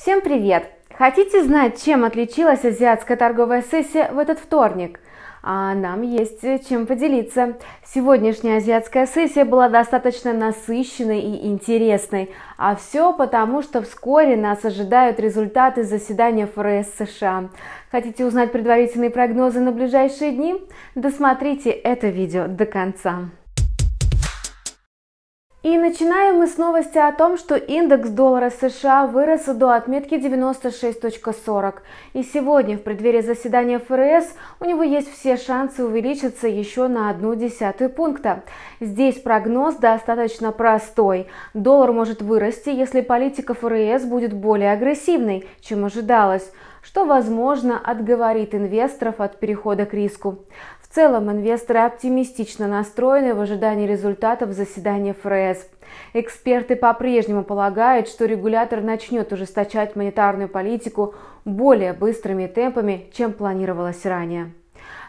Всем привет! Хотите знать, чем отличилась азиатская торговая сессия в этот вторник? А нам есть э, чем поделиться. Сегодняшняя азиатская сессия была достаточно насыщенной и интересной. А все потому, что вскоре нас ожидают результаты заседания ФРС США. Хотите узнать предварительные прогнозы на ближайшие дни? Досмотрите это видео до конца. И начинаем мы с новости о том, что индекс доллара США вырос до отметки 96.40. И сегодня, в преддверии заседания ФРС, у него есть все шансы увеличиться еще на одну десятую пункта. Здесь прогноз достаточно простой. Доллар может вырасти, если политика ФРС будет более агрессивной, чем ожидалось что, возможно, отговорит инвесторов от перехода к риску. В целом инвесторы оптимистично настроены в ожидании результатов заседания ФРС. Эксперты по-прежнему полагают, что регулятор начнет ужесточать монетарную политику более быстрыми темпами, чем планировалось ранее.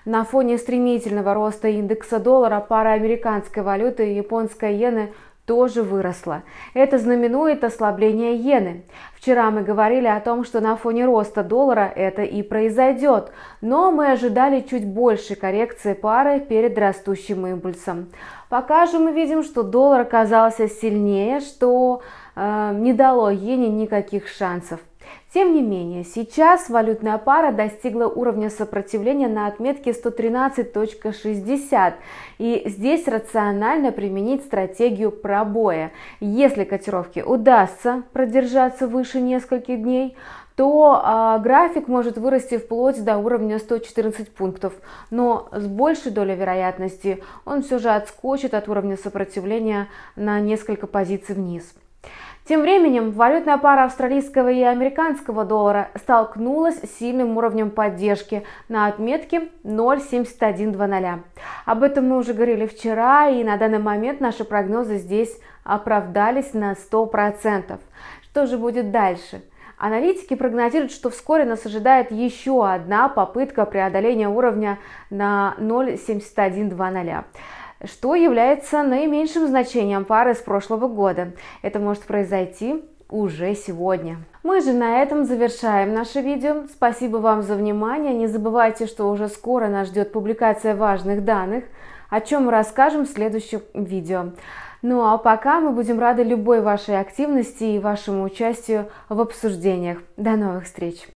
На фоне стремительного роста индекса доллара пара американской валюты и японской иены тоже выросла. Это знаменует ослабление иены. Вчера мы говорили о том, что на фоне роста доллара это и произойдет, но мы ожидали чуть больше коррекции пары перед растущим импульсом. Пока же мы видим, что доллар оказался сильнее, что э, не дало иене никаких шансов. Тем не менее, сейчас валютная пара достигла уровня сопротивления на отметке 113.60, и здесь рационально применить стратегию пробоя. Если котировки удастся продержаться выше нескольких дней, то э, график может вырасти вплоть до уровня 114 пунктов, но с большей долей вероятности он все же отскочит от уровня сопротивления на несколько позиций вниз. Тем временем валютная пара австралийского и американского доллара столкнулась с сильным уровнем поддержки на отметке 0,7120. Об этом мы уже говорили вчера, и на данный момент наши прогнозы здесь оправдались на 100%. Что же будет дальше? Аналитики прогнозируют, что вскоре нас ожидает еще одна попытка преодоления уровня на 0,7120 что является наименьшим значением пары с прошлого года. Это может произойти уже сегодня. Мы же на этом завершаем наше видео. Спасибо вам за внимание. Не забывайте, что уже скоро нас ждет публикация важных данных, о чем мы расскажем в следующем видео. Ну а пока мы будем рады любой вашей активности и вашему участию в обсуждениях. До новых встреч!